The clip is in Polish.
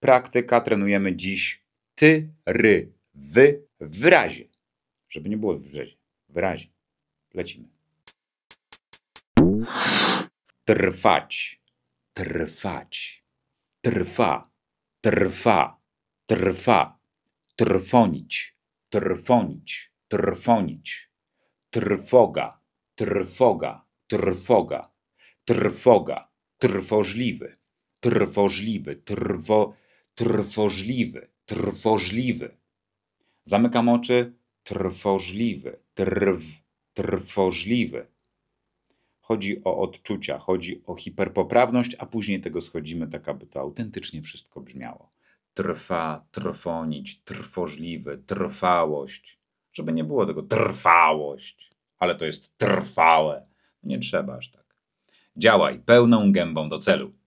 praktyka trenujemy dziś ty, ry, wy, wyrazie. Żeby nie było w wyrazie. Wyrazie. Lecimy. Trwać, trwać, trwa, trwa, trwa, trwonić, trwonić, trwonić, trwoga, trwoga, trwoga, trwoga, trwożliwy, trwożliwy, trwo trwożliwy, trwożliwy. Zamykam oczy, trwożliwy, trw, trwożliwy. Chodzi o odczucia, chodzi o hiperpoprawność, a później tego schodzimy tak, aby to autentycznie wszystko brzmiało. Trwa, trwonić, trwożliwy, trwałość. Żeby nie było tego trwałość, ale to jest trwałe. Nie trzeba aż tak. Działaj pełną gębą do celu.